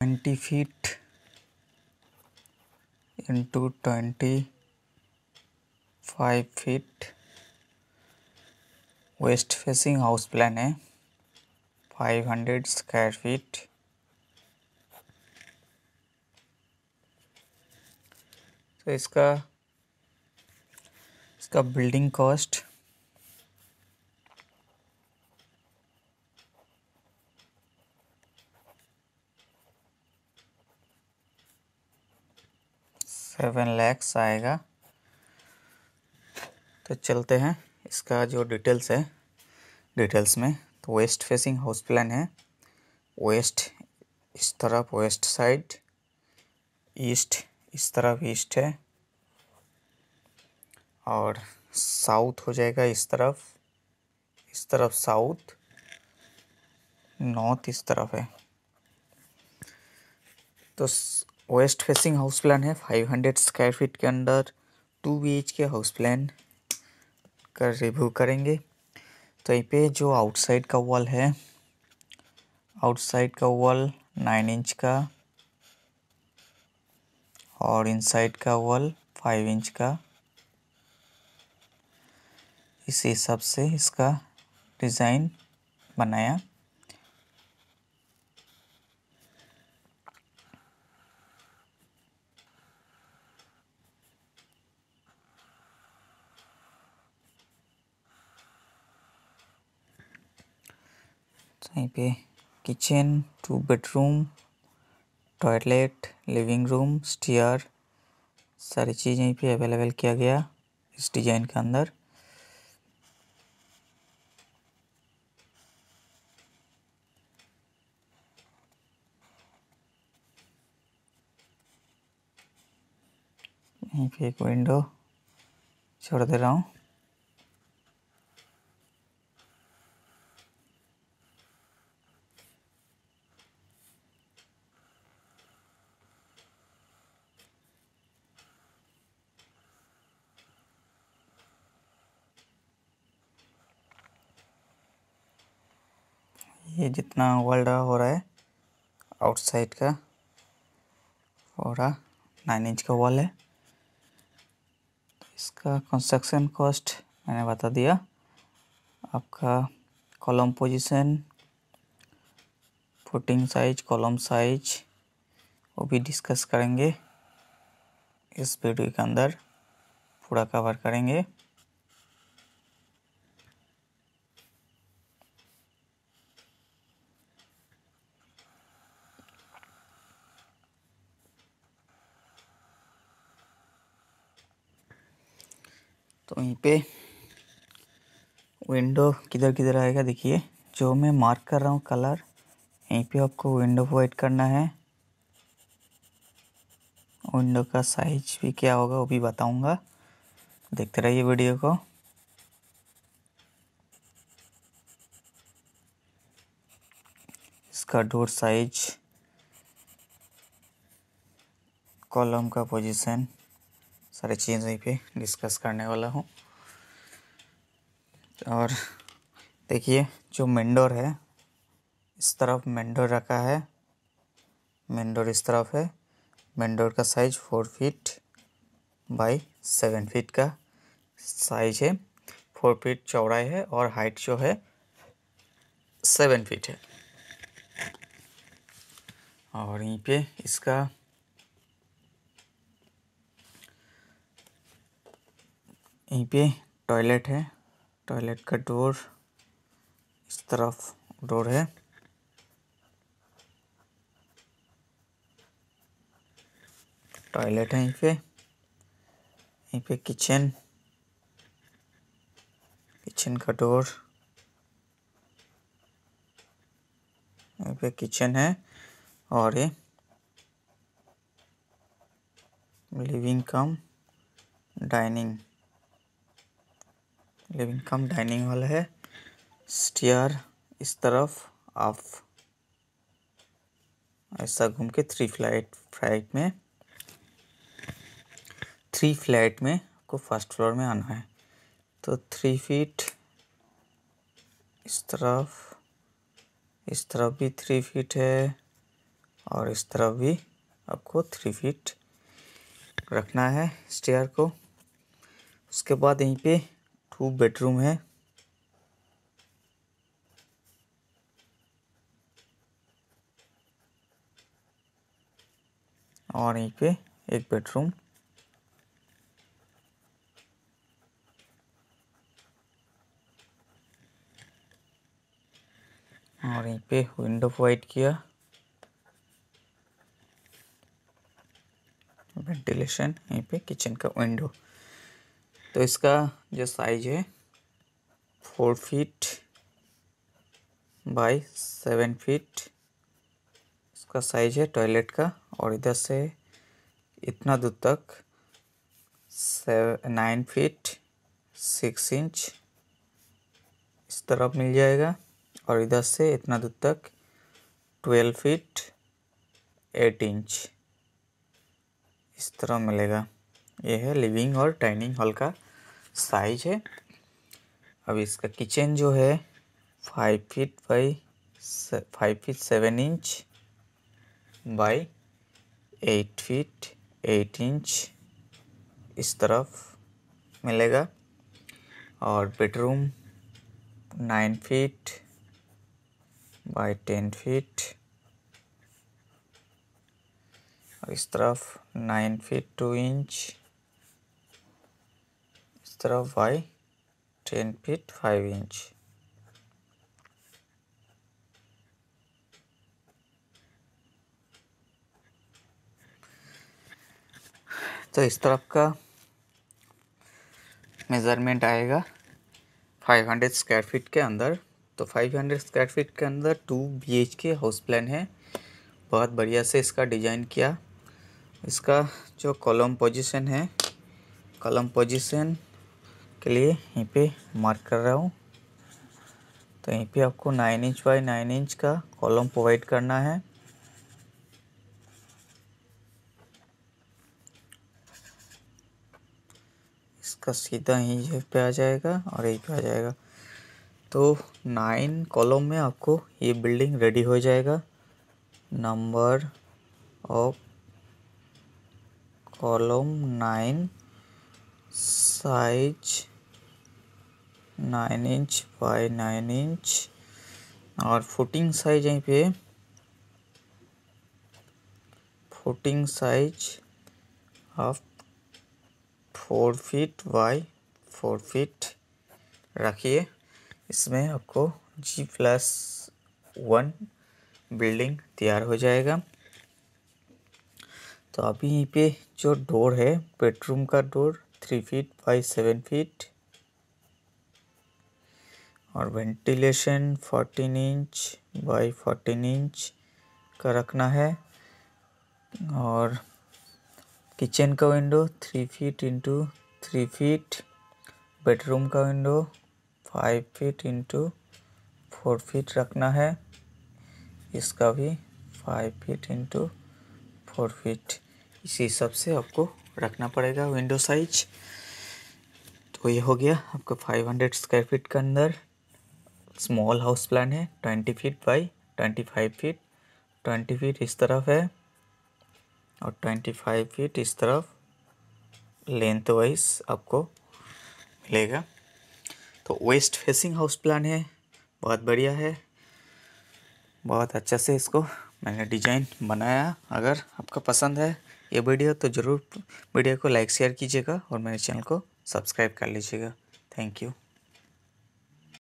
twenty feet into twenty five feet west facing house plan है five hundred square feet तो इसका इसका building cost seven lakhs आएगा तो चलते हैं इसका जो डिटेल्स है डिटेल्स में तो वेस्ट फेसिंग हाउस प्लान है वेस्ट इस तरफ वेस्ट साइड ईस्ट इस तरफ ईस्ट है और साउथ हो जाएगा इस तरफ इस तरफ साउथ नॉर्थ इस तरफ है तो वेस्ट फेसिंग हाउस प्लान है फाइव हंड्रेड स्क्वायर फीट के अंदर two B K house plan का रिव्यू करेंगे तो यहीं पे जो आउटसाइड का वॉल है आउटसाइड का वॉल नाइन इंच का और इनसाइड का वॉल फाइव इंच का इस हिसाब से इसका डिज़ाइन बनाया यहीं पे kitchen two bedroom toilet living room stair सारी चीज़ यहीं पे अवेलेबल किया गया इस डिज़ाइन के अंदर यहीं पे एक विंडो छोड़ दे रहा हूँ ये जितना वर्ल्ड हो रहा है आउटसाइड का हो रहा नाइन इंच का वॉल है तो इसका कंस्ट्रक्शन कॉस्ट मैंने बता दिया आपका column position footing size column size वो भी डिस्कस करेंगे इस वीडियो के अंदर पूरा कवर करेंगे वहीं पे विंडो किधर किधर आएगा देखिए जो मैं मार्क कर रहा हूँ कलर यहीं पे आपको विंडो वाइट करना है विंडो का साइज भी क्या होगा वो भी बताऊंगा देखते रहिए वीडियो को इसका डोर साइज कॉलम का पोजीशन सारे चीज़ यहीं पे डिस्कस करने वाला हूँ और देखिए जो मेंडोर है इस तरफ मेंडोर रखा है मेंडोर इस तरफ है मेंडोर का size four feet by seven feet का साइज है फोर फीट चौड़ाई है और हाइट जो है सेवन फीट है और यहीं पे इसका यहीं पे टॉयलेट है टॉयलेट का डोर इस तरफ डोर है टॉयलेट है यहीं पे यहीं पे किचन किचन का डोर यहीं पे किचन है और ये living cum dining living cum dining hall है स्टेयर इस तरफ आप ऐसा घूम के थ्री फ्लाइट फ्लाइट में थ्री फ्लैट में आपको फर्स्ट फ्लोर में आना है तो थ्री फीट इस तरफ इस तरफ भी थ्री फीट है और इस तरफ भी आपको थ्री फीट रखना है स्टेयर को उसके बाद यहीं पे टू बेडरूम है और यहीं पे एक बेडरूम और यहीं पे विंडो प्रोवाइड किया वेंटिलेशन यहीं पे किचन का विंडो तो इसका जो साइज है four feet by seven feet इसका साइज है टॉयलेट का और इधर से इतना दूर तक seven nine feet six inch इस तरफ मिल जाएगा और इधर से इतना दूर तक ट्वेल्व फीट एट इंच इस तरह मिलेगा यह है लिविंग और डाइनिंग हॉल का साइज है अब इसका किचन जो है five feet by five feet seven inch by eight feet eight inch इस तरफ मिलेगा और bedroom nine feet by ten feet इस तरफ नाइन फीट टू इंच तरफ by ten feet five inch तो इस तरफ का मेज़रमेंट आएगा 500 स्क्वायर फीट के अंदर तो 500 स्क्वायर फीट के अंदर two B H K house plan है बहुत बढ़िया से इसका डिज़ाइन किया इसका जो कॉलम पोजीशन है कॉलम पोजीशन के लिए यहीं पे मार्क कर रहा हूँ तो यहीं पे आपको nine inch by nine inch का कॉलम प्रोवाइड करना है इसका सीधा यहीं पे आ जाएगा और यहीं पे आ जाएगा तो नाइन कॉलम में आपको ये बिल्डिंग रेडी हो जाएगा number of column nine size nine inch by nine inch और फुटिंग साइज यहीं पे footing size of four feet by four feet रखिए इसमें आपको जी प्लस वन बिल्डिंग तैयार हो जाएगा तो अभी यहीं पे जो डोर है बेडरूम का door three feet by seven feet और वेंटिलेशन 14 इंच बाई 14 इंच का रखना है और किचन का window three feet into three feet bedroom का window five feet into four feet रखना है इसका भी five feet into four feet इसी हिसाब से आपको रखना पड़ेगा विंडो साइज तो ये हो गया आपको फाइव हंड्रेड स्क्वायर फीट के अंदर स्मॉल हाउस प्लान है twenty feet by twenty five feet twenty feet इस तरफ है और ट्वेंटी फाइव फीट इस तरफ लेंथ वाइज आपको मिलेगा तो वेस्ट फेसिंग हाउस प्लान है बहुत बढ़िया है बहुत अच्छा से इसको मैंने डिजाइन बनाया अगर आपका पसंद है ये वीडियो तो ज़रूर वीडियो को लाइक शेयर कीजिएगा और मेरे चैनल को सब्सक्राइब कर लीजिएगा थैंक यू